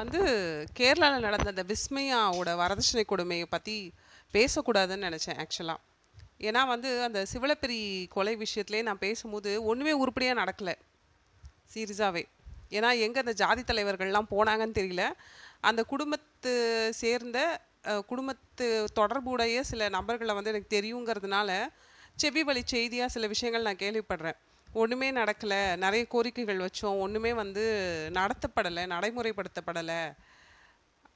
வந்து கேரளாவில் நடந்த அந்த விஸ்மயாவோட வரதட்சணை கொடுமையை பற்றி பேசக்கூடாதுன்னு நினச்சேன் ஆக்சுவலாக ஏன்னா வந்து அந்த சிவலப்பெரி கொலை விஷயத்துலேயே நான் பேசும்போது ஒன்றுமே உருப்படியாக நடக்கலை சீரியஸாகவே ஏன்னா எங்கே அந்த ஜாதி தலைவர்கள்லாம் போனாங்கன்னு தெரியல அந்த குடும்பத்து சேர்ந்த குடும்பத்து தொடர்புடைய சில நபர்களை வந்து எனக்கு தெரியுங்கிறதுனால செவி வழி செய்தியாக சில விஷயங்கள் நான் கேள்விப்படுறேன் ஒன்றுமே நடக்கலை நிறைய கோரிக்கைகள் வச்சோம் ஒன்றுமே வந்து நடத்தப்படலை நடைமுறைப்படுத்தப்படலை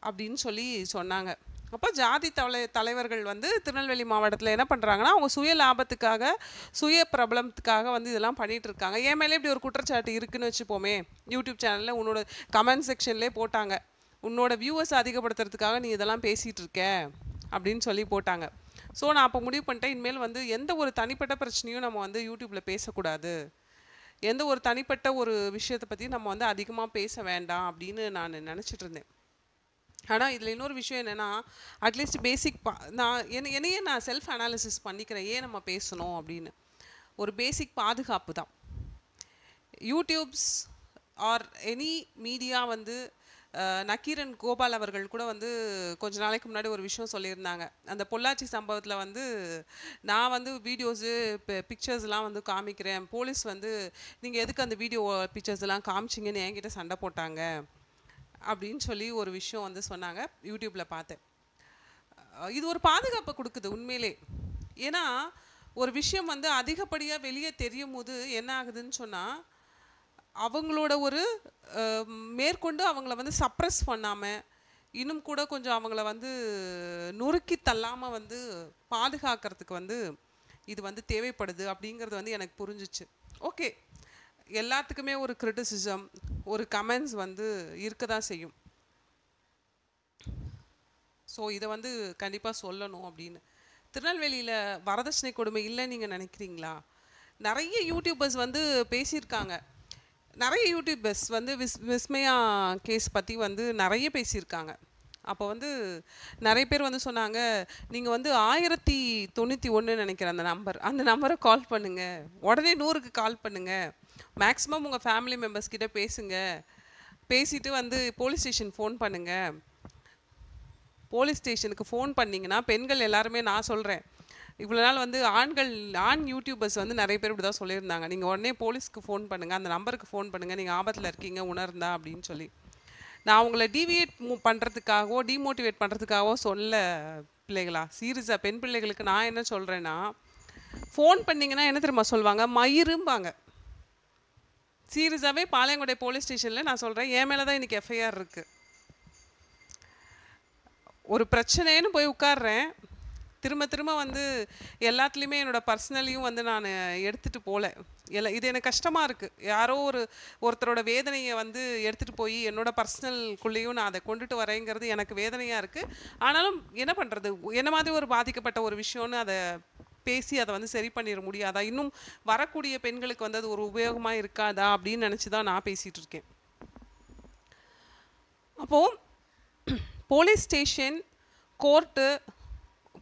அப்படின்னு சொல்லி சொன்னாங்க அப்போ ஜாதி தலை தலைவர்கள் வந்து திருநெல்வேலி மாவட்டத்தில் என்ன பண்ணுறாங்கன்னா அவங்க சுய லாபத்துக்காக சுய பிரபலத்துக்காக வந்து இதெல்லாம் பண்ணிகிட்டு இருக்காங்க ஏன் மேலே இப்படி ஒரு குற்றச்சாட்டு இருக்குன்னு வச்சுப்போமே யூடியூப் சேனலில் உன்னோட கமெண்ட் செக்ஷன்லேயே போட்டாங்க உன்னோட வியூவர்ஸ் அதிகப்படுத்துறதுக்காக நீ இதெல்லாம் பேசிகிட்டு இருக்க அப்படின்னு சொல்லி போட்டாங்க ஸோ நான் அப்போ முடிவு பண்ணிட்டேன் இனிமேல் வந்து எந்த ஒரு தனிப்பட்ட பிரச்சனையும் நம்ம வந்து யூடியூப்பில் பேசக்கூடாது எந்த ஒரு தனிப்பட்ட ஒரு விஷயத்தை பற்றி நம்ம வந்து அதிகமாக பேச வேண்டாம் அப்படின்னு நான் நினச்சிட்டு இருந்தேன் ஆனால் இதில் இன்னொரு விஷயம் என்னென்னா அட்லீஸ்ட் பேசிக் பா நான் என்ன என்னையே நான் செல்ஃப் அனாலிசிஸ் பண்ணிக்கிறேன் ஏன் நம்ம பேசணும் அப்படின்னு ஒரு பேசிக் பாதுகாப்பு தான் யூடியூப்ஸ் ஆர் எனி மீடியா வந்து நக்கீரன் கோபால் அவர்கள் கூட வந்து கொஞ்ச நாளைக்கு முன்னாடி ஒரு விஷயம் சொல்லியிருந்தாங்க அந்த பொள்ளாச்சி சம்பவத்தில் வந்து நான் வந்து வீடியோஸு பிக்சர்ஸ்லாம் வந்து காமிக்கிறேன் போலீஸ் வந்து நீங்கள் எதுக்கு அந்த வீடியோ பிக்சர்ஸ்லாம் காமிச்சிங்கன்னு என்கிட்ட சண்டை போட்டாங்க அப்படின்னு சொல்லி ஒரு விஷயம் வந்து சொன்னாங்க யூடியூப்பில் பார்த்தேன் இது ஒரு பாதுகாப்பை கொடுக்குது உண்மையிலே ஏன்னா ஒரு விஷயம் வந்து அதிகப்படியாக வெளியே தெரியும் போது என்ன ஆகுதுன்னு சொன்னால் அவங்களோட ஒரு மேற்கொண்டு அவங்கள வந்து சப்ரஸ் பண்ணாமல் இன்னும் கூட கொஞ்சம் அவங்கள வந்து நொறுக்கி தள்ளாமல் வந்து பாதுகாக்கிறதுக்கு வந்து இது வந்து தேவைப்படுது அப்படிங்கிறது வந்து எனக்கு புரிஞ்சிச்சு ஓகே எல்லாத்துக்குமே ஒரு கிரிட்டிசிசம் ஒரு கமெண்ட்ஸ் வந்து இருக்க தான் செய்யும் ஸோ இதை வந்து கண்டிப்பாக சொல்லணும் அப்படின்னு திருநெல்வேலியில் வரதட்சணை கொடுமை இல்லைன்னு நீங்கள் நினைக்கிறீங்களா நிறைய யூடியூபர்ஸ் வந்து பேசியிருக்காங்க நிறைய யூடியூபர்ஸ் வந்து விஸ் விஸ்மயா கேஸ் பற்றி வந்து நிறைய பேசியிருக்காங்க அப்போ வந்து நிறைய பேர் வந்து சொன்னாங்க நீங்கள் வந்து ஆயிரத்தி தொண்ணூற்றி ஒன்று நினைக்கிற அந்த நம்பர் அந்த நம்பரை கால் பண்ணுங்கள் உடனே நூறுக்கு கால் பண்ணுங்கள் மேக்ஸிமம் உங்கள் ஃபேமிலி மெம்பர்ஸ் கிட்ட பேசுங்க பேசிட்டு வந்து போலீஸ் ஸ்டேஷன் ஃபோன் பண்ணுங்கள் போலீஸ் ஸ்டேஷனுக்கு ஃபோன் பண்ணிங்கன்னா பெண்கள் எல்லாருமே நான் சொல்கிறேன் இவ்வளோ நாள் வந்து ஆண்கள் ஆண் யூடியூபர்ஸ் வந்து நிறைய பேர் இப்படி தான் சொல்லியிருந்தாங்க நீங்கள் உடனே போலீஸ்க்கு ஃபோன் பண்ணுங்கள் அந்த நம்பருக்கு ஃபோன் பண்ணுங்கள் நீங்கள் ஆபத்தில் இருக்கீங்க உணர்ந்தா அப்படின்னு சொல்லி நான் அவங்கள டிவியேட் பண்ணுறதுக்காகவோ டிமோட்டிவேட் பண்ணுறதுக்காகவோ சொல்ல பிள்ளைகளா சீரியஸாக பெண் பிள்ளைகளுக்கு நான் என்ன சொல்கிறேன்னா ஃபோன் பண்ணிங்கன்னா என்ன தெரியுமா சொல்லுவாங்க மயிரும்பாங்க சீரியஸாகவே பாளையங்குடை போலீஸ் ஸ்டேஷனில் நான் சொல்கிறேன் என் மேலே தான் இன்றைக்கி எஃப்ஐஆர் இருக்குது ஒரு பிரச்சனைன்னு போய் உட்காடுறேன் திரும்ப திரும்ப வந்து எல்லாத்துலேயுமே என்னோடய பர்சனலையும் வந்து நான் எடுத்துகிட்டு போகல எல்லா இது எனக்கு கஷ்டமாக இருக்குது யாரோ ஒரு ஒருத்தரோட வேதனையை வந்து எடுத்துகிட்டு போய் என்னோடய பர்சனல்குள்ளேயும் நான் அதை கொண்டுட்டு வரேங்கிறது எனக்கு வேதனையாக இருக்குது ஆனாலும் என்ன பண்ணுறது என்ன மாதிரி ஒரு பாதிக்கப்பட்ட ஒரு விஷயம்னு அதை பேசி அதை வந்து சரி பண்ணிட முடியாதா இன்னும் வரக்கூடிய பெண்களுக்கு வந்து அது ஒரு உபயோகமாக இருக்காதா அப்படின்னு நினச்சி தான் நான் பேசிகிட்டு இருக்கேன் அப்போது போலீஸ் ஸ்டேஷன் கோர்ட்டு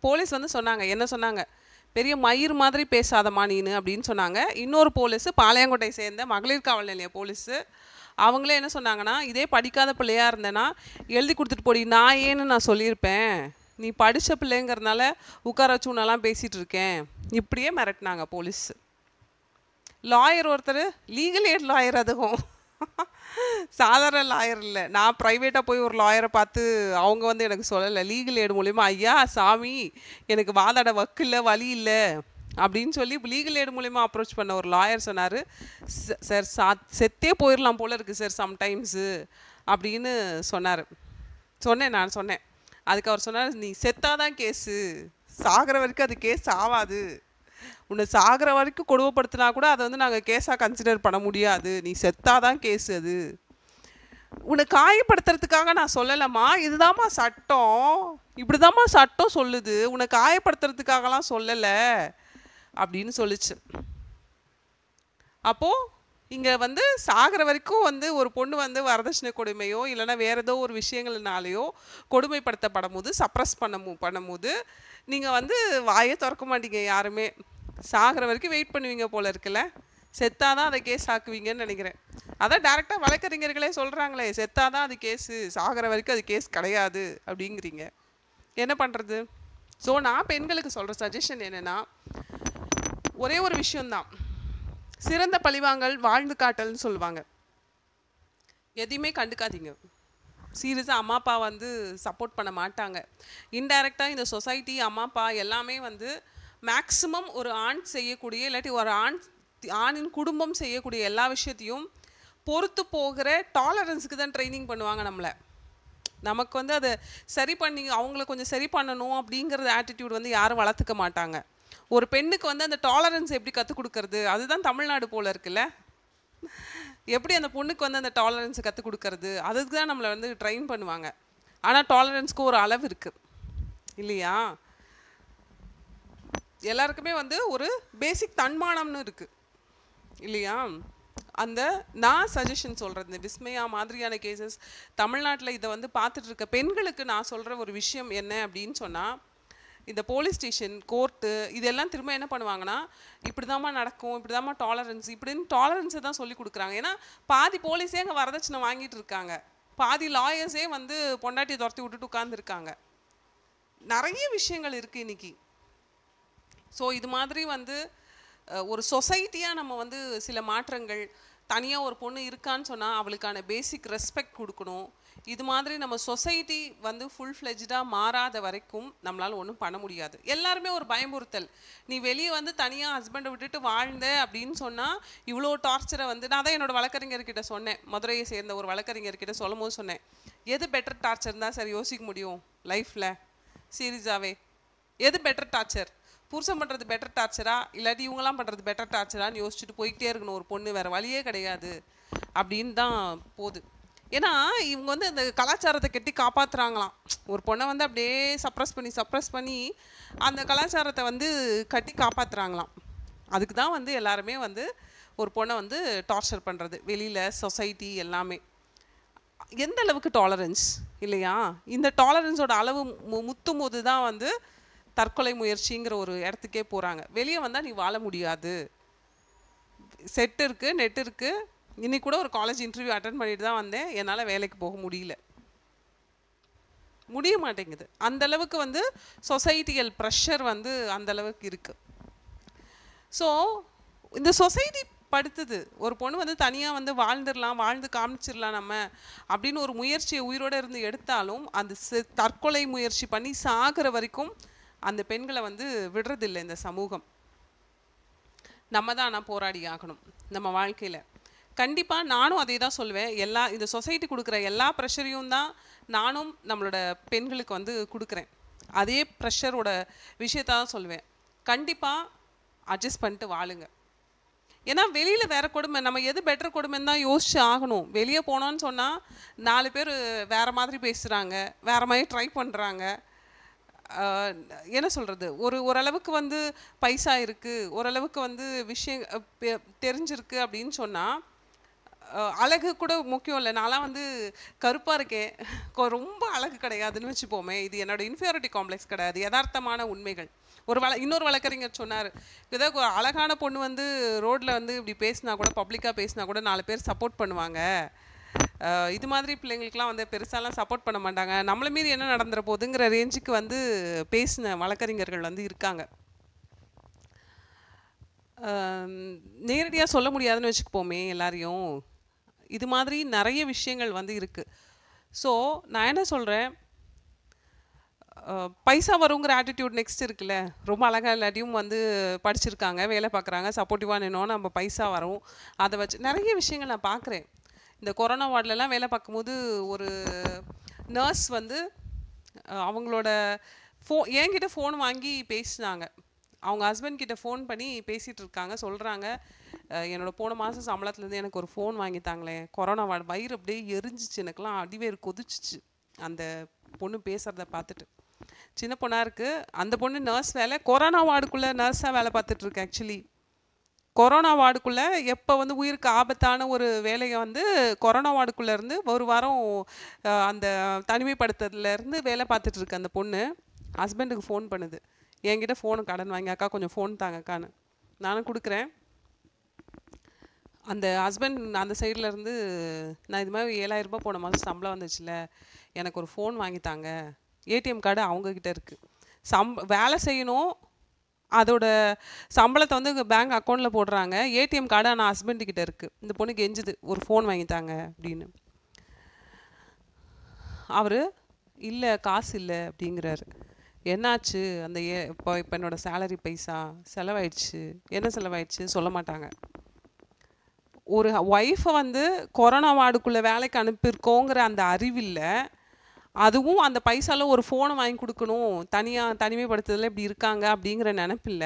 போலீஸ் வந்து சொன்னாங்க என்ன சொன்னாங்க பெரிய மயிர் மாதிரி பேசாத நீனு அப்படின்னு சொன்னாங்க இன்னொரு போலீஸு பாளையங்கோட்டை சேர்ந்த மகளிர் காவல் நிலைய போலீஸு அவங்களே என்ன சொன்னாங்கன்னா இதே படிக்காத பிள்ளையாக இருந்தேன்னா எழுதி கொடுத்துட்டு போடி நான் ஏன்னு நான் சொல்லியிருப்பேன் நீ படித்த பிள்ளைங்கிறதுனால உட்கார வச்சு உன்னெல்லாம் பேசிகிட்டு இருக்கேன் இப்படியே மிரட்டினாங்க போலீஸ் லாயர் ஒருத்தர் லீகல் எய்ட் லாயர் அதுவும் சாதாரண லாயர் இல்லை நான் ப்ரைவேட்டாக போய் ஒரு லாயரை பார்த்து அவங்க வந்து எனக்கு சொல்லலை லீகல் எய்டு மூலிமா ஐயா சாமி எனக்கு வாதாட வக்கு இல்லை வழி இல்லை அப்படின்னு சொல்லி லீகல் எய்டு மூலிமா அப்ரோச் பண்ண ஒரு லாயர் சொன்னார் சார் சா செத்தே போயிடலாம் போல் இருக்குது சார் சம்டைம்ஸு அப்படின்னு சொன்னார் சொன்னேன் நான் சொன்னேன் அதுக்கு அவர் சொன்னார் நீ செத்தாதான் கேஸு சாகிற வரைக்கும் அது கேஸ் ஆகாது உன்னை சாகிற வரைக்கும் கொடுமைப்படுத்தினா கூட அதை வந்து நாங்கள் கேஸாக கன்சிடர் பண்ண முடியாது நீ செத்தாதான் கேஸ் அது உன்னை காயப்படுத்துறதுக்காக நான் சொல்லலைம்மா இதுதாம்மா சட்டம் இப்படிதாம்மா சட்டம் சொல்லுது உன்னை காயப்படுத்துறதுக்காகலாம் சொல்லலை அப்படின்னு சொல்லிச்சு அப்போது இங்கே வந்து சாகிற வரைக்கும் வந்து ஒரு பொண்ணு வந்து வரதட்சணை கொடுமையோ இல்லைன்னா வேறு ஏதோ ஒரு விஷயங்கள்னாலேயோ கொடுமைப்படுத்தப்படும் போது சப்ரஸ் பண்ணும் பண்ணும்போது நீங்கள் வந்து வாயே திறக்க மாட்டீங்க யாருமே சாகிற வரைக்கும் வெயிட் பண்ணுவீங்க போல இருக்குல்ல செத்தாதான் அதை கேஸ் ஆக்குவீங்கன்னு நினைக்கிறேன் அதான் டேரெக்டாக வழக்கறிஞர்களே சொல்கிறாங்களே செத்தாதான் அது கேஸு சாகிற வரைக்கும் அது கேஸ் கிடையாது அப்படிங்கிறீங்க என்ன பண்ணுறது ஸோ நான் பெண்களுக்கு சொல்கிற சஜஷன் என்னென்னா ஒரே ஒரு விஷயந்தான் சிறந்த பழிவாங்கல் வாழ்ந்து காட்டல்னு சொல்லுவாங்க எதையுமே கண்டுக்காதீங்க சீரியஸாக அம்மா அப்பா வந்து சப்போர்ட் பண்ண மாட்டாங்க இன்டைரக்டாக இந்த சொசைட்டி அம்மா அப்பா எல்லாமே வந்து மேக்ஸிமம் ஒரு ஆண் செய்யக்கூடிய இல்லாட்டி ஒரு ஆண் ஆணின் குடும்பம் செய்யக்கூடிய எல்லா விஷயத்தையும் பொறுத்து போகிற டாலரன்ஸுக்கு தான் ட்ரைனிங் பண்ணுவாங்க நம்மளை நமக்கு வந்து அதை சரி பண்ணி அவங்கள கொஞ்சம் சரி பண்ணணும் அப்படிங்கிறது ஆட்டிடியூட் வந்து யாரும் வளர்த்துக்க மாட்டாங்க ஒரு பெண்ணுக்கு வந்து அந்த டாலரன்ஸ் எப்படி கற்றுக் கொடுக்கறது அதுதான் தமிழ்நாடு போல் இருக்குல்ல எப்படி அந்த பொண்ணுக்கு வந்து அந்த டாலரன்ஸை கற்றுக் கொடுக்கறது அதுக்கு தான் நம்மளை வந்து ட்ரெயின் பண்ணுவாங்க ஆனால் டாலரன்ஸ்க்கு ஒரு அளவு இருக்குது இல்லையா எல்லாருக்குமே வந்து ஒரு பேசிக் தன்மானம்னு இருக்குது இல்லையா அந்த நான் சஜஷன் சொல்கிறது இந்த விஸ்மயா மாதிரியான கேசஸ் தமிழ்நாட்டில் இதை வந்து பார்த்துட்ருக்க பெண்களுக்கு நான் சொல்கிற ஒரு விஷயம் என்ன அப்படின்னு சொன்னால் இந்த போலீஸ் ஸ்டேஷன் கோர்ட்டு இதெல்லாம் திரும்ப என்ன பண்ணுவாங்கன்னா இப்படி தான்மா நடக்கும் இப்படி தான்மா டாலரன்ஸ் இப்படின்னு டாலரன்ஸை தான் சொல்லி கொடுக்குறாங்க ஏன்னா பாதி போலீஸே அங்கே வரதட்சணை வாங்கிட்டு இருக்காங்க பாதி லாயர்ஸே வந்து பொண்டாட்டியை துரத்தி விட்டுட்டு உட்காந்துருக்காங்க நிறைய விஷயங்கள் இருக்குது இன்றைக்கி ஸோ இது மாதிரி வந்து ஒரு சொசைட்டியாக நம்ம வந்து சில மாற்றங்கள் தனியாக ஒரு பொண்ணு இருக்கான்னு சொன்னால் அவளுக்கான பேசிக் ரெஸ்பெக்ட் கொடுக்கணும் இது மாதிரி நம்ம சொசைட்டி வந்து ஃபுல் ஃப்ளெஜ்டாக மாறாத வரைக்கும் நம்மளால் ஒன்றும் பண்ண முடியாது எல்லாருமே ஒரு பயமுறுத்தல் நீ வெளியே வந்து தனியாக ஹஸ்பண்டை விட்டுட்டு வாழ்ந்த அப்படின்னு சொன்னால் இவ்வளோ டார்ச்சரை வந்து நான் தான் என்னோடய வழக்கறிஞர்கிட்ட சொன்னேன் மதுரையை சேர்ந்த ஒரு வழக்கறிஞர்கிட்ட சொல்லும் போது சொன்னேன் எது பெட்டர் டார்ச்சர் தான் சார் யோசிக்க முடியும் லைஃப்பில் சீரியஸாகவே எது பெட்டர் டார்ச்சர் புருஷன் பண்ணுறது பெட்டர் டார்ச்சரா இல்லாட்டி இவங்களாம் பண்ணுறது பெட்டர் டார்ச்சரான்னு யோசிச்சுட்டு போயிட்டே இருக்கணும் ஒரு பொண்ணு வேறு வழியே கிடையாது அப்படின்னு தான் போகுது ஏன்னா இவங்க வந்து அந்த கலாச்சாரத்தை கட்டி காப்பாற்றுறாங்களாம் ஒரு பொண்ணை வந்து அப்படியே சப்ரஸ் பண்ணி சப்ரஸ் பண்ணி அந்த கலாச்சாரத்தை வந்து கட்டி காப்பாற்றுறாங்களாம் அதுக்கு தான் வந்து எல்லாருமே வந்து ஒரு பொண்ணை வந்து டார்ச்சர் பண்ணுறது வெளியில் சொசைட்டி எல்லாமே எந்த அளவுக்கு டாலரன்ஸ் இல்லையா இந்த டாலரன்ஸோட அளவு முத்தும் போது தான் வந்து தற்கொலை முயற்சிங்கிற ஒரு இடத்துக்கே போகிறாங்க வெளியே வந்தால் நீ வாழ முடியாது செட்டு இருக்குது நெட் இருக்குது இன்னைக்கு கூட ஒரு காலேஜ் இன்டர்வியூ அட்டன் பண்ணிட்டு தான் வந்தேன் என்னால் வேலைக்கு போக முடியல முடிய மாட்டேங்குது அந்தளவுக்கு வந்து சொசைட்டியல் ப்ரெஷர் வந்து அந்தளவுக்கு இருக்குது ஸோ இந்த சொசைட்டி படுத்துது ஒரு பொண்ணு வந்து தனியாக வந்து வாழ்ந்துடலாம் வாழ்ந்து காமிச்சிடலாம் நம்ம அப்படின்னு ஒரு முயற்சியை உயிரோடு இருந்து எடுத்தாலும் அந்த தற்கொலை முயற்சி பண்ணி சாகிற வரைக்கும் அந்த பெண்களை வந்து விடுறதில்லை இந்த சமூகம் நம்ம தான் ஆனால் போராடி ஆகணும் நம்ம வாழ்க்கையில் கண்டிப்பாக நானும் அதே தான் சொல்லுவேன் எல்லா இந்த சொசைட்டி கொடுக்குற எல்லா ப்ரெஷரையும் தான் நானும் நம்மளோட பெண்களுக்கு வந்து கொடுக்குறேன் அதே ப்ரெஷரோட விஷயத்த தான் சொல்லுவேன் கண்டிப்பாக அட்ஜஸ்ட் பண்ணிட்டு வாழுங்க ஏன்னா வெளியில் வேறு கொடுமை நம்ம எது பெட்டர் கொடுமைன்னு தான் யோசிச்சு ஆகணும் வெளியே போனோன்னு சொன்னால் நாலு பேர் வேறு மாதிரி பேசுகிறாங்க வேறு மாதிரி ட்ரை பண்ணுறாங்க என்ன சொல்கிறது ஒரு ஓரளவுக்கு வந்து பைசா இருக்குது ஓரளவுக்கு வந்து விஷயம் தெரிஞ்சிருக்கு அப்படின்னு சொன்னால் அழகு கூட முக்கியம் இல்லை நான்லாம் வந்து கருப்பாக இருக்கேன் ரொம்ப அழகு கிடையாதுன்னு வச்சுப்போமே இது என்னோடய இன்ஃபியாரிட்டி காம்ப்ளெக்ஸ் கிடையாது யதார்த்தமான உண்மைகள் ஒரு வள இன்னொரு வழக்கறிஞர் சொன்னார் ஏதாவது ஒரு அழகான பொண்ணு வந்து ரோட்டில் வந்து இப்படி பேசினா கூட பப்ளிக்காக பேசினா கூட நாலு பேர் சப்போர்ட் பண்ணுவாங்க இது மாதிரி பிள்ளைங்களுக்குலாம் வந்து பெருசாலாம் சப்போர்ட் பண்ண மாட்டாங்க நம்மளை மீறி என்ன நடந்துற போதுங்கிற ரேஞ்சுக்கு வந்து பேசின வழக்கறிஞர்கள் வந்து இருக்காங்க நேரடியாக சொல்ல முடியாதுன்னு வச்சுக்கப்போமே எல்லாரையும் இது மாதிரி நிறைய விஷயங்கள் வந்து இருக்குது ஸோ நான் என்ன சொல்கிறேன் பைசா வருங்கிற ஆட்டிடியூட் நெக்ஸ்ட் இருக்குல்ல ரொம்ப அழகாக இல்லாட்டியும் வந்து படிச்சிருக்காங்க வேலை பார்க்குறாங்க சப்போர்ட்டிவாக நின்னோம் நம்ம பைசா வரும் அதை வச்சு நிறைய விஷயங்கள் நான் பார்க்குறேன் இந்த கொரோனா வார்டிலலாம் வேலை பார்க்கும்போது ஒரு நர்ஸ் வந்து அவங்களோட ஃபோ என்கிட்ட ஃபோன் வாங்கி பேசினாங்க அவங்க ஹஸ்பண்ட் கிட்ட ஃபோன் பண்ணி பேசிகிட்டு இருக்காங்க சொல்கிறாங்க என்னோடய போன மாதம் சம்பளத்துலேருந்து எனக்கு ஒரு ஃபோன் வாங்கித்தாங்களே கொரோனா வயிறு அப்படியே எரிஞ்சிச்சு எனக்குலாம் அடிவேறு கொதிச்சிச்சு அந்த பொண்ணு பேசுகிறத பார்த்துட்டு சின்ன பொண்ணாக இருக்குது அந்த பொண்ணு நர்ஸ் வேலை கொரோனா வார்டுக்குள்ளே நர்ஸாக வேலை பார்த்துட்ருக்கு ஆக்சுவலி கொரோனா வார்டுக்குள்ளே எப்போ வந்து உயிருக்கு ஆபத்தான ஒரு வேலையை வந்து கொரோனா வார்டுக்குள்ளேருந்து ஒரு வாரம் அந்த தனிமைப்படுத்துறதுலேருந்து வேலை பார்த்துட்ருக்கு அந்த பொண்ணு ஹஸ்பண்டுக்கு ஃபோன் பண்ணுது என்கிட்ட ஃபோனு கடன் வாங்கி அக்கா கொஞ்சம் ஃபோன் தாங்கக்கான்னு நானும் கொடுக்குறேன் அந்த ஹஸ்பண்ட் அந்த சைடில் இருந்து நான் இது மாதிரி ஏழாயிரரூபா போன மாதம் சம்பளம் வந்துச்சுல எனக்கு ஒரு ஃபோன் வாங்கித்தாங்க ஏடிஎம் கார்டு அவங்கக்கிட்ட இருக்குது சம் வேலை செய்யணும் அதோட சம்பளத்தை வந்து பேங்க் அக்கௌண்ட்டில் போடுறாங்க ஏடிஎம் கார்டு ஆனால் ஹஸ்பண்டுக்கிட்ட இருக்குது இந்த பொண்ணு கெஞ்சுது ஒரு ஃபோன் வாங்கித்தாங்க அப்படின்னு அவர் இல்லை காசு இல்லை அப்படிங்கிறாரு என்னாச்சு அந்த ஏ இப்போ இப்போ என்னோடய சேலரி பைசா செலவாயிடுச்சு என்ன செலவாயிடுச்சு சொல்ல மாட்டாங்க ஒரு ஒய்ஃபை வந்து கொரோனா வார்டுக்குள்ளே வேலைக்கு அனுப்பியிருக்கோங்கிற அந்த அறிவில்லை அதுவும் அந்த பைசாவில் ஒரு ஃபோனை வாங்கி கொடுக்கணும் தனியாக தனிமைப்படுத்துதலில் இப்படி இருக்காங்க அப்படிங்கிற நினப்பில்ல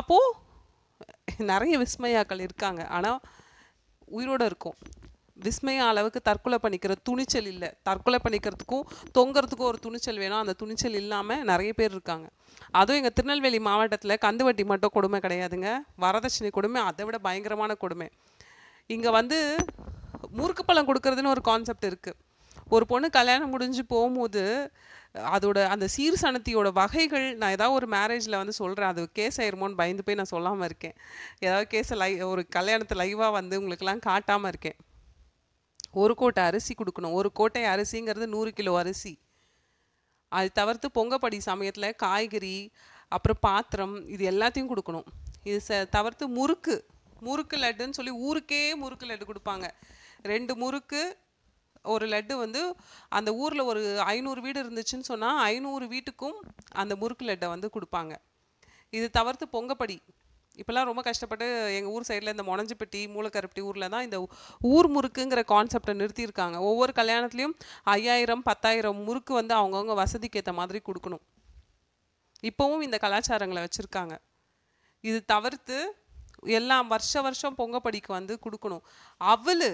அப்போது நிறைய விஸ்மயாக்கள் இருக்காங்க ஆனால் உயிரோடு இருக்கும் விஸ்மய அளவுக்கு தற்கொலை பண்ணிக்கிற துணிச்சல் இல்லை தற்கொலை பண்ணிக்கிறதுக்கும் தொங்கிறதுக்கும் ஒரு துணிச்சல் வேணும் அந்த துணிச்சல் இல்லாமல் நிறைய பேர் இருக்காங்க அதுவும் எங்கள் திருநெல்வேலி மாவட்டத்தில் கந்துவட்டி மட்டும் கொடுமை கிடையாதுங்க வரதட்சணை கொடுமை அதை விட பயங்கரமான கொடுமை இங்கே வந்து முறுக்கு பழம் கொடுக்கறதுன்னு ஒரு கான்செப்ட் இருக்குது ஒரு பொண்ணு கல்யாணம் முடிஞ்சு போகும்போது அதோட அந்த சீர் சனத்தியோட வகைகள் நான் ஏதாவது ஒரு மேரேஜில் வந்து சொல்கிறேன் அது கேஸ் ஆயிருமோன்னு பயந்து போய் நான் சொல்லாமல் இருக்கேன் ஏதாவது கேஸை லை ஒரு கல்யாணத்தை லைவாக வந்து உங்களுக்கெல்லாம் காட்டாமல் இருக்கேன் ஒரு கோட்டை அரிசி கொடுக்கணும் ஒரு கோட்டை அரிசிங்கிறது நூறு கிலோ அரிசி அது தவிர்த்து பொங்கப்படி சமயத்தில் காய்கறி அப்புறம் பாத்திரம் இது எல்லாத்தையும் கொடுக்கணும் இது ச தவிர்த்து முறுக்கு முறுக்கு லட்டுன்னு சொல்லி ஊருக்கே முறுக்கு லட்டு கொடுப்பாங்க ரெண்டு முறுக்கு ஒரு லட்டு வந்து அந்த ஊரில் ஒரு ஐநூறு வீடு இருந்துச்சுன்னு சொன்னால் ஐநூறு வீட்டுக்கும் அந்த முறுக்கு லட்டை வந்து கொடுப்பாங்க இது தவிர்த்து பொங்கப்படி இப்போல்லாம் ரொம்ப கஷ்டப்பட்டு எங்கள் ஊர் சைடில் இந்த மொனஞ்சிப்பட்டி மூலக்கருப்பட்டி ஊரில் தான் இந்த ஊர் முறுக்குங்கிற கான்செப்டை நிறுத்தியிருக்காங்க ஒவ்வொரு கல்யாணத்துலேயும் ஐயாயிரம் பத்தாயிரம் முறுக்கு வந்து அவங்கவுங்க வசதிக்கு ஏற்ற மாதிரி கொடுக்கணும் இப்போவும் இந்த கலாச்சாரங்களை வச்சுருக்காங்க இது தவிர்த்து எல்லாம் வருஷ வருஷம் பொங்கப்படிக்கு வந்து கொடுக்கணும் அவள்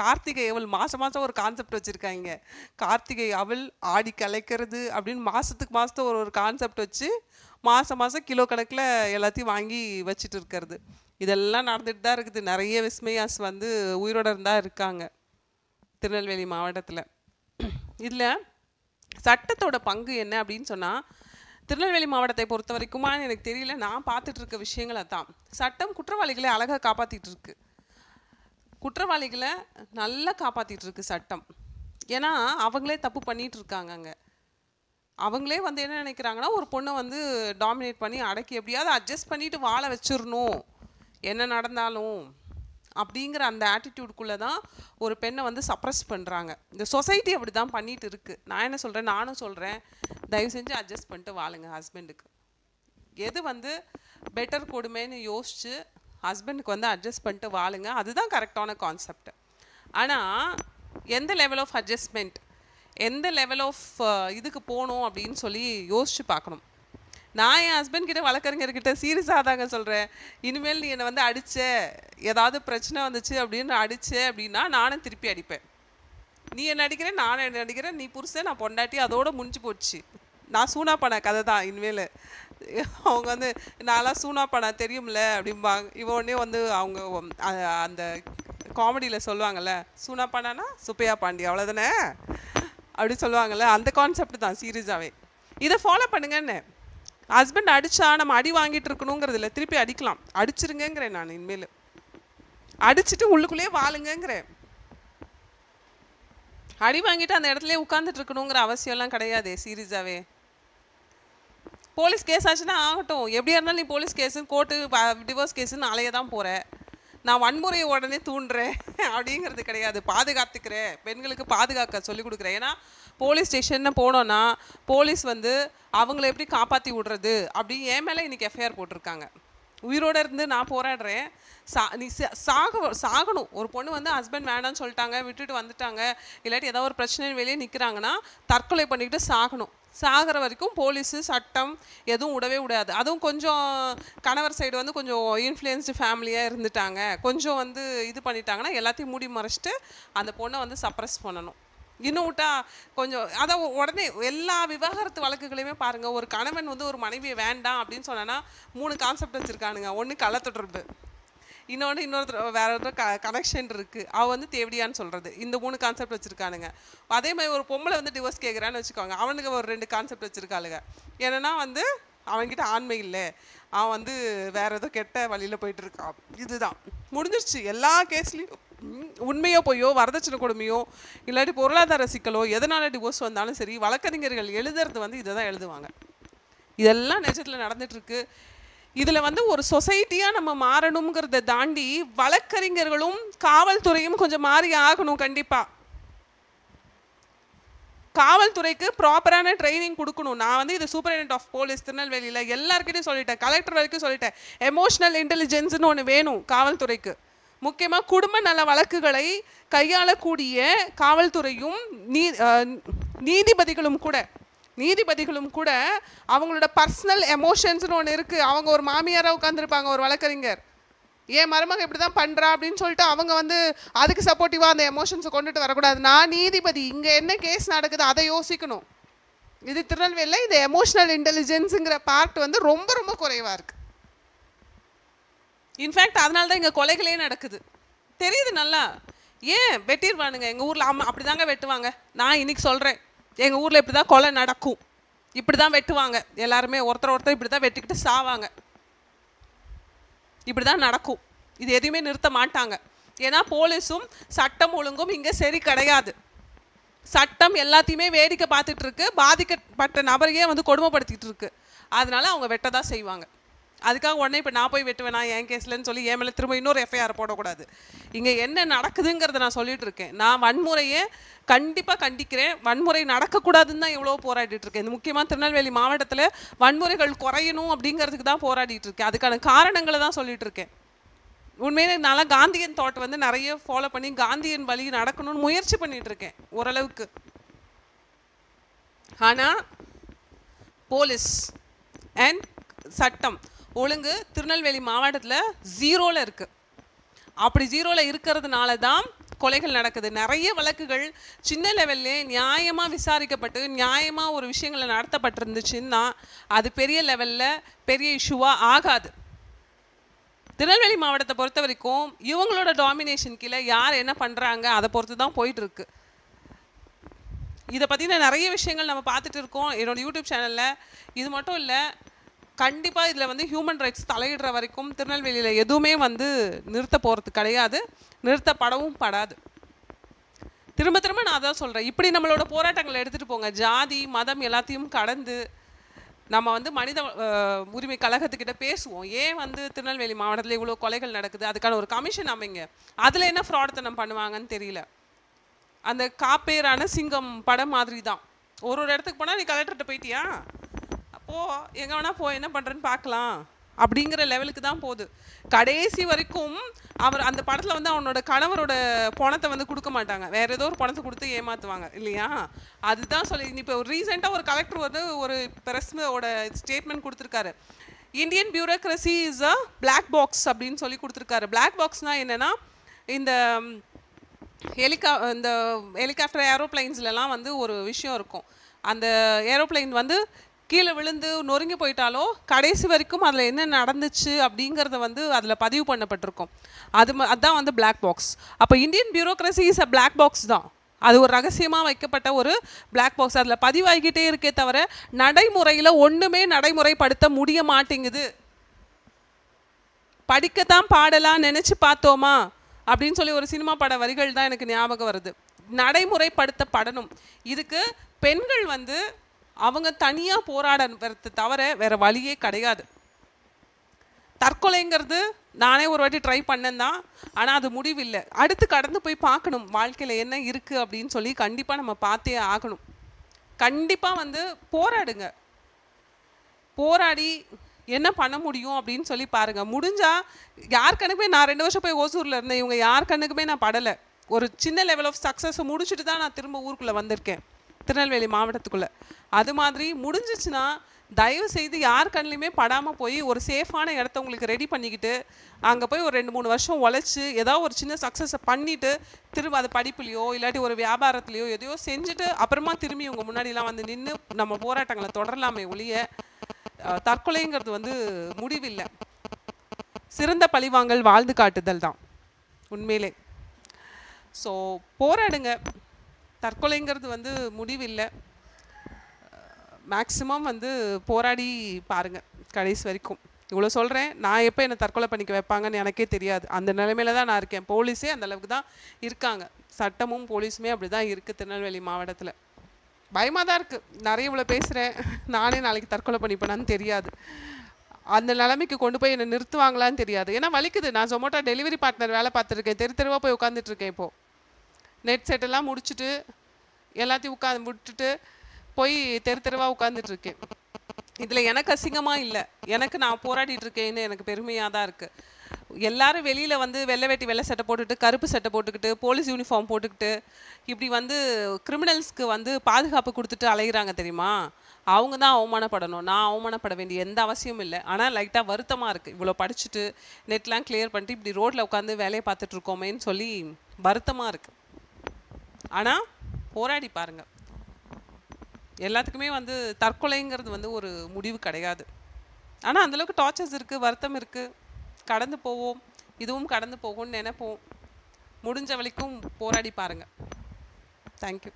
கார்த்திகை அவள் மாதம் மாதம் ஒரு கான்செப்ட் வச்சுருக்காங்க கார்த்திகை அவள் ஆடி கலைக்கிறது அப்படின்னு மாதத்துக்கு மாதத்தை ஒரு ஒரு கான்செப்ட் வச்சு மாதம் மாதம் கிலோ கணக்கில் எல்லாத்தையும் வாங்கி வச்சுட்டு இருக்கிறது இதெல்லாம் நடந்துட்டு தான் இருக்குது நிறைய விஸ்மயாஸ் வந்து உயிரோட இருந்தால் இருக்காங்க திருநெல்வேலி மாவட்டத்தில் இதில் சட்டத்தோட பங்கு என்ன அப்படின்னு சொன்னால் திருநெல்வேலி மாவட்டத்தை பொறுத்த வரைக்குமான்னு எனக்கு தெரியல நான் பார்த்துட்டு இருக்க விஷயங்களை தான் சட்டம் குற்றவாளிகளை அழகாக காப்பாற்றிட்டு இருக்கு குற்றவாளிகளை நல்லா காப்பாற்றிட்டு இருக்கு சட்டம் ஏன்னா அவங்களே தப்பு பண்ணிட்டு இருக்காங்க அங்கே அவங்களே வந்து என்ன நினைக்கிறாங்கன்னா ஒரு பொண்ணை வந்து டாமினேட் பண்ணி அடக்கி எப்படியாவது அட்ஜஸ்ட் பண்ணிவிட்டு வாழ வச்சிடணும் என்ன நடந்தாலும் அப்படிங்கிற அந்த ஆட்டிடியூடுக்குள்ளே தான் ஒரு பெண்ணை வந்து சப்ரஸ் பண்ணுறாங்க இந்த சொசைட்டி அப்படி தான் பண்ணிகிட்டு இருக்குது நான் என்ன சொல்கிறேன் நானும் சொல்கிறேன் தயவு செஞ்சு அட்ஜஸ்ட் பண்ணிட்டு வாழுங்க ஹஸ்பண்டுக்கு எது வந்து பெட்டர் கொடுமைன்னு யோசித்து ஹஸ்பண்டுக்கு வந்து அட்ஜஸ்ட் பண்ணிட்டு வாழுங்க அதுதான் கரெக்டான கான்செப்ட் ஆனால் எந்த லெவல் ஆஃப் அட்ஜஸ்ட்மெண்ட் எந்த லெவல் ஆஃப் இதுக்கு போகணும் அப்படின்னு சொல்லி யோசித்து பார்க்கணும் நான் என் ஹஸ்பண்ட் கிட்ட வழக்கறிஞர்கிட்ட சீரியஸாக தாங்க சொல்கிறேன் இனிமேல் நீ என்னை வந்து அடித்த ஏதாவது பிரச்சனை வந்துச்சு அப்படின்னு அடித்த அப்படின்னா நானும் திருப்பி அடிப்பேன் நீ என்ன அடிக்கிறேன் நானும் என்ன அடிக்கிறேன் நீ புருஷன் நான் பொண்டாட்டி அதோடு முடிஞ்சு போச்சு நான் சூனா பண்ண கதை தான் இனிமேல் அவங்க வந்து நான்லாம் சூனா பண்ண தெரியும்ல அப்படிம்பாங்க இவனே வந்து அவங்க அந்த காமெடியில் சொல்லுவாங்கள்ல சூனா பண்ணனா சுப்பையா பாண்டி அவ்வளோதானே அப்படி சொல்லுவாங்கள்ல அந்த கான்செப்ட் தான் சீரியஸாகவே இதை ஃபாலோ பண்ணுங்கன்னு ஹஸ்பண்ட் அடித்தா நம்ம அடி வாங்கிட்டு இருக்கணுங்கிறது இல்லை திருப்பி அடிக்கலாம் அடிச்சிருங்கிறேன் நான் இனிமேல் அடிச்சுட்டு உள்ளுக்குள்ளேயே வாழுங்கிறேன் அடி வாங்கிட்டு அந்த இடத்துல உட்காந்துட்டு இருக்கணுங்கிற அவசியம்லாம் கிடையாது சீரியஸாகவே போலீஸ் கேஸ் ஆச்சுன்னா ஆகட்டும் எப்படியா இருந்தாலும் நீ போலீஸ் கேஸு கோர்ட்டு டிவோர்ஸ் கேஸுன்னு அலைய தான் போகிற நான் வன்முறையை உடனே தூண்டுறேன் அப்படிங்கிறது கிடையாது பாதுகாத்துக்கிறேன் பெண்களுக்கு பாதுகாக்க சொல்லிக் கொடுக்குறேன் ஏன்னா போலீஸ் ஸ்டேஷன் போனோன்னா போலீஸ் வந்து அவங்கள எப்படி காப்பாற்றி விடுறது அப்படி என் மேலே இன்றைக்கி எஃப்ஐஆர் போட்டிருக்காங்க உயிரோடு இருந்து நான் போராடுறேன் சா நீ சாக சாகணும் ஒரு பொண்ணு வந்து ஹஸ்பண்ட் வேணான்னு சொல்லிட்டாங்க விட்டுட்டு வந்துட்டாங்க இல்லாட்டி ஏதாவது ஒரு பிரச்சனை வெளியே நிற்கிறாங்கன்னா தற்கொலை பண்ணிக்கிட்டு சாகணும் சாகிற வரைக்கும் போலீஸு சட்டம் எதுவும் விடவே விடாது அதுவும் கொஞ்சம் கணவர் சைடு வந்து கொஞ்சம் இன்ஃப்ளூயன்ஸ்டு ஃபேமிலியாக இருந்துட்டாங்க கொஞ்சம் வந்து இது பண்ணிட்டாங்கன்னா எல்லாத்தையும் மூடி மறைச்சிட்டு அந்த பொண்ணை வந்து சப்ரஸ் பண்ணணும் இன்னும் விட்டா கொஞ்சம் அதை உடனே எல்லா விவாகரத்து வழக்குகளையுமே பாருங்கள் ஒரு கணவன் வந்து ஒரு மனைவியை வேண்டாம் அப்படின்னு சொன்னால் மூணு கான்செப்ட் வச்சுருக்கானுங்க ஒன்று கள்ள தொடர்பு இன்னொன்று இன்னொருத்தர் வேற ஒருத்தர் க கனெக்ஷன் இருக்குது அவள் வந்து தேவடியான்னு சொல்கிறது இந்த மூணு கான்செப்ட் வச்சுருக்கானுங்க அதே மாதிரி ஒரு பொம்பளை வந்து டிவோர்ஸ் கேட்குறான்னு வச்சுக்கோங்க அவனுக்கு ஒரு ரெண்டு கான்செப்ட் வச்சுருக்காளுங்க ஏன்னா வந்து அவன்கிட்ட ஆண்மை இல்லை அவன் வந்து வேற ஏதோ கெட்ட வழியில் போயிட்டு இருக்கான் இதுதான் முடிஞ்சிருச்சு எல்லா கேஸ்லேயும் உண்மையோ பொய்யோ வரதட்சணை கொடுமையோ இல்லாட்டி பொருளாதார சிக்கலோ எதனால் டிவோர்ஸ் வந்தாலும் சரி வழக்கறிஞர்கள் எழுதுறது வந்து இதை தான் எழுதுவாங்க இதெல்லாம் நிஜத்தில் இருக்கு இதில் வந்து ஒரு சொசைட்டியாக நம்ம மாறணுங்கிறத தாண்டி வழக்கறிஞர்களும் காவல்துறையும் கொஞ்சம் மாறி ஆகணும் கண்டிப்பாக காவல்துறைக்கு ப்ராப்பரான ட்ரைனிங் கொடுக்கணும் நான் வந்து இது சூப்பரண்ட் ஆஃப் போலீஸ் திருநெல்வேலியில் எல்லாருக்கிட்டையும் சொல்லிட்டேன் கலெக்டர் வரைக்கும் சொல்லிட்டேன் எமோஷ்னல் இன்டெலிஜென்ஸ்னு ஒன்று வேணும் காவல்துறைக்கு முக்கியமாக குடும்ப நல வழக்குகளை கையாளக்கூடிய காவல்துறையும் நீ நீதிபதிகளும் கூட நீதிபதிகளும் கூட அவங்களோட பர்சனல் எமோஷன்ஸ்னு ஒன்று இருக்குது அவங்க ஒரு மாமியாராக உட்காந்துருப்பாங்க ஒரு வழக்கறிஞர் ஏன் மருமக இப்படி தான் பண்ணுறா அப்படின்னு சொல்லிட்டு அவங்க வந்து அதுக்கு சப்போர்ட்டிவாக அந்த எமோஷன்ஸை கொண்டுட்டு வரக்கூடாது நான் நீதிபதி இங்கே என்ன கேஸ் நடக்குது அதை யோசிக்கணும் இது திருநெல்வேலியில் இந்த எமோஷனல் இன்டெலிஜென்ஸுங்கிற பார்ட் வந்து ரொம்ப ரொம்ப குறைவாக இருக்குது இன்ஃபேக்ட் அதனால தான் இங்கே கொலைகளே நடக்குது தெரியுது நல்லா ஏன் வெட்டிடுவானுங்க எங்கள் ஊரில் ஆமாம் அப்படி தாங்க வெட்டுவாங்க நான் இன்னைக்கு சொல்கிறேன் எங்கள் ஊரில் இப்படி தான் கொலை நடக்கும் இப்படி தான் வெட்டுவாங்க எல்லாருமே ஒருத்தர் ஒருத்தர் இப்படி தான் வெட்டிக்கிட்டு சாவாங்க இப்படி தான் நடக்கும் இது எதுவுமே நிறுத்த மாட்டாங்க ஏன்னா போலீஸும் சட்டம் ஒழுங்கும் இங்கே சரி கிடையாது சட்டம் எல்லாத்தையுமே வேடிக்கை பார்த்துட்டு இருக்கு பாதிக்கப்பட்ட நபரையே வந்து கொடுமைப்படுத்திட்டு இருக்கு அதனால அவங்க வெட்ட தான் செய்வாங்க அதுக்காக உடனே இப்போ நான் போய் வெட்டுவேனா என் கேஸ்லன்னு சொல்லி என் மேலே திரும்ப இன்னொரு எஃப்ஐஆர் போடக்கூடாது இங்கே என்ன நடக்குதுங்கிறத நான் சொல்லிட்டு இருக்கேன் நான் வன்முறையை கண்டிப்பாக கண்டிக்கிறேன் வன்முறை நடக்கக்கூடாதுன்னு தான் எவ்வளோ போராடிட்டு இருக்கேன் இந்த முக்கியமாக திருநெல்வேலி மாவட்டத்தில் வன்முறைகள் குறையணும் அப்படிங்கிறதுக்கு தான் போராடிட்டு இருக்கேன் அதுக்கான காரணங்களை தான் சொல்லிட்டு இருக்கேன் உண்மையிலே நல்லா காந்தியன் தாட் வந்து நிறைய ஃபாலோ பண்ணி காந்தியன் வழி நடக்கணும்னு முயற்சி பண்ணிட்டு இருக்கேன் ஓரளவுக்கு ஆனால் போலீஸ் அண்ட் சட்டம் ஒழுங்கு திருநெல்வேலி மாவட்டத்தில் ஜீரோவில் இருக்குது அப்படி ஜீரோவில் இருக்கிறதுனால தான் கொலைகள் நடக்குது நிறைய வழக்குகள் சின்ன லெவல்லே நியாயமாக விசாரிக்கப்பட்டு நியாயமாக ஒரு விஷயங்களை நடத்தப்பட்டிருந்துச்சுன்னா அது பெரிய லெவலில் பெரிய இஷ்யூவாக ஆகாது திருநெல்வேலி மாவட்டத்தை பொறுத்த வரைக்கும் இவங்களோட டாமினேஷன் கீழே யார் என்ன பண்ணுறாங்க அதை பொறுத்து தான் போயிட்டுருக்கு இதை பற்றின நிறைய விஷயங்கள் நம்ம பார்த்துட்டு இருக்கோம் என்னோடய யூடியூப் சேனலில் இது மட்டும் இல்லை கண்டிப்பாக இதில் வந்து ஹியூமன் ரைட்ஸ் தலையிடுற வரைக்கும் திருநெல்வேலியில் எதுவுமே வந்து நிறுத்த போகிறது கிடையாது நிறுத்தப்படவும் படாது திரும்ப திரும்ப நான் அதான் சொல்கிறேன் இப்படி நம்மளோட போராட்டங்களை எடுத்துகிட்டு போங்க ஜாதி மதம் எல்லாத்தையும் கடந்து நம்ம வந்து மனித உரிமை கழகத்துக்கிட்ட பேசுவோம் ஏன் வந்து திருநெல்வேலி மாவட்டத்தில் இவ்வளோ கொலைகள் நடக்குது அதுக்கான ஒரு கமிஷன் அமைங்க அதில் என்ன ஃப்ராட்தனம் பண்ணுவாங்கன்னு தெரியல அந்த காப்பேரான சிங்கம் படம் மாதிரி தான் ஒரு ஒரு இடத்துக்கு போனால் நீ கலெக்டர்கிட்ட போயிட்டியா போ எங்கே வேணால் போ என்ன பண்ணுறேன்னு பார்க்கலாம் அப்படிங்கிற லெவலுக்கு தான் போகுது கடைசி வரைக்கும் அவர் அந்த படத்தில் வந்து அவனோட கணவரோட பணத்தை வந்து கொடுக்க மாட்டாங்க வேறு ஏதோ ஒரு பணத்தை கொடுத்து ஏமாற்றுவாங்க இல்லையா அதுதான் சொல்லி இப்போ ரீசெண்டாக ஒரு கலெக்டர் வந்து ஒரு பிரஸ்மோட ஸ்டேட்மெண்ட் கொடுத்துருக்காரு Indian bureaucracy is a black box அப்படின்னு சொல்லி கொடுத்துருக்காரு பிளாக் பாக்ஸ்னால் என்னென்னா இந்த ஹெலிகா இந்த ஹெலிகாப்டர் ஏரோப்ளைன்ஸ்லலாம் வந்து ஒரு விஷயம் இருக்கும் அந்த ஏரோப்ளைன் வந்து கீழே விழுந்து நொறுங்கி போயிட்டாலும் கடைசி வரைக்கும் அதில் என்ன நடந்துச்சு அப்படிங்கிறத வந்து அதில் பதிவு பண்ணப்பட்டிருக்கும் அது அதுதான் வந்து பிளாக் பாக்ஸ் அப்போ Indian bureaucracy is a black box தான் அது ஒரு ரகசியமாக வைக்கப்பட்ட ஒரு பிளாக் பாக்ஸ் அதில் பதிவாகிக்கிட்டே இருக்கே தவிர நடைமுறையில் ஒன்றுமே நடைமுறைப்படுத்த முடிய மாட்டேங்குது படிக்கத்தான் பாடலாம் நினச்சி பார்த்தோமா அப்படின்னு சொல்லி ஒரு சினிமா பட வரிகள் தான் எனக்கு ஞாபகம் வருது நடைமுறைப்படுத்தப்படணும் இதுக்கு பெண்கள் வந்து அவங்க தனியாக போராடுறது தவிர வேறு வழியே கிடையாது தற்கொலைங்கிறது நானே ஒரு வாட்டி ட்ரை பண்ணேன் தான் ஆனால் அது முடிவில்லை அடுத்து கடந்து போய் பார்க்கணும் வாழ்க்கையில் என்ன இருக்குது அப்படின்னு சொல்லி கண்டிப்பாக நம்ம பார்த்தே ஆகணும் கண்டிப்பாக வந்து போராடுங்க போராடி என்ன பண்ண முடியும் அப்படின்னு சொல்லி பாருங்கள் முடிஞ்சால் யார் கணக்குமே நான் ரெண்டு வருஷம் போய் ஓசூரில் இருந்தேன் இவங்க யார் கண்ணுக்குமே நான் படலை ஒரு சின்ன லெவல் ஆஃப் சக்ஸஸை முடிச்சுட்டு தான் நான் திரும்ப ஊருக்குள்ளே வந்திருக்கேன் திருநெல்வேலி மாவட்டத்துக்குள்ளே அது மாதிரி முடிஞ்சிச்சுன்னா தயவு செய்து யார் கண்ணிலையுமே படாமல் போய் ஒரு சேஃபான இடத்த உங்களுக்கு ரெடி பண்ணிக்கிட்டு அங்கே போய் ஒரு ரெண்டு மூணு வருஷம் உழைச்சி ஏதாவது ஒரு சின்ன சக்ஸஸை பண்ணிவிட்டு திரும்ப அது படிப்புலையோ இல்லாட்டி ஒரு வியாபாரத்துலையோ எதையோ செஞ்சுட்டு அப்புறமா திரும்பி இவங்க முன்னாடிலாம் வந்து நின்று நம்ம போராட்டங்களை தொடரலாமே ஒழிய தற்கொலைங்கிறது வந்து முடிவில்லை சிறந்த பழிவாங்கல் வாழ்ந்து காட்டுதல் தான் உண்மையிலே ஸோ போராடுங்க தற்கொலைங்கிறது வந்து முடிவில்லை மேக்ஸிமம் வந்து போராடி பாருங்கள் கடைசி வரைக்கும் இவ்வளோ சொல்கிறேன் நான் எப்போ என்னை தற்கொலை பண்ணிக்க வைப்பாங்கன்னு எனக்கே தெரியாது அந்த நிலைமையில தான் நான் இருக்கேன் போலீஸே அந்த அளவுக்கு தான் இருக்காங்க சட்டமும் போலீஸுமே அப்படி தான் இருக்குது திருநெல்வேலி மாவட்டத்தில் பயமாக தான் இருக்குது நிறைய இவ்வளோ பேசுகிறேன் நானே நாளைக்கு தற்கொலை பண்ணிப்பேனான்னு தெரியாது அந்த நிலைமைக்கு கொண்டு போய் என்னை நிறுத்துவாங்களான்னு தெரியாது ஏன்னா வலிக்குது நான் சொமோட்டா டெலிவரி பார்ட்னர் வேலை பார்த்துருக்கேன் தெரு தெருவாக போய் இருக்கேன் இப்போது நெட் செட்டெல்லாம் முடிச்சுட்டு எல்லாத்தையும் உட்காந்து விட்டுட்டு போய் தெரு தெருவாக இருக்கேன் இதில் எனக்கு அசிங்கமாக இல்லை எனக்கு நான் போராடிட்டு இருக்கேன்னு எனக்கு பெருமையாக தான் இருக்குது எல்லாரும் வெளியில் வந்து வெள்ளை வெட்டி வெள்ளை சட்டை போட்டுக்கிட்டு கருப்பு சட்டை போட்டுக்கிட்டு போலீஸ் யூனிஃபார்ம் போட்டுக்கிட்டு இப்படி வந்து கிரிமினல்ஸ்க்கு வந்து பாதுகாப்பு கொடுத்துட்டு அலைகிறாங்க தெரியுமா அவங்க தான் அவமானப்படணும் நான் அவமானப்பட வேண்டிய எந்த அவசியமும் இல்லை ஆனால் லைட்டாக வருத்தமாக இருக்குது இவ்வளோ படிச்சுட்டு நெட்லாம் கிளியர் பண்ணிட்டு இப்படி ரோட்டில் உட்காந்து வேலையை பார்த்துட்ருக்கோமேன்னு சொல்லி வருத்தமாக இருக்குது ஆனால் போராடி பாருங்கள் எல்லாத்துக்குமே வந்து தற்கொலைங்கிறது வந்து ஒரு முடிவு கிடையாது ஆனால் அந்தளவுக்கு டார்ச்சர்ஸ் இருக்குது வருத்தம் இருக்குது கடந்து போவோம் இதுவும் கடந்து போகும்னு நினைப்போம் முடிஞ்ச வரைக்கும் போராடி பாருங்கள் தேங்க்யூ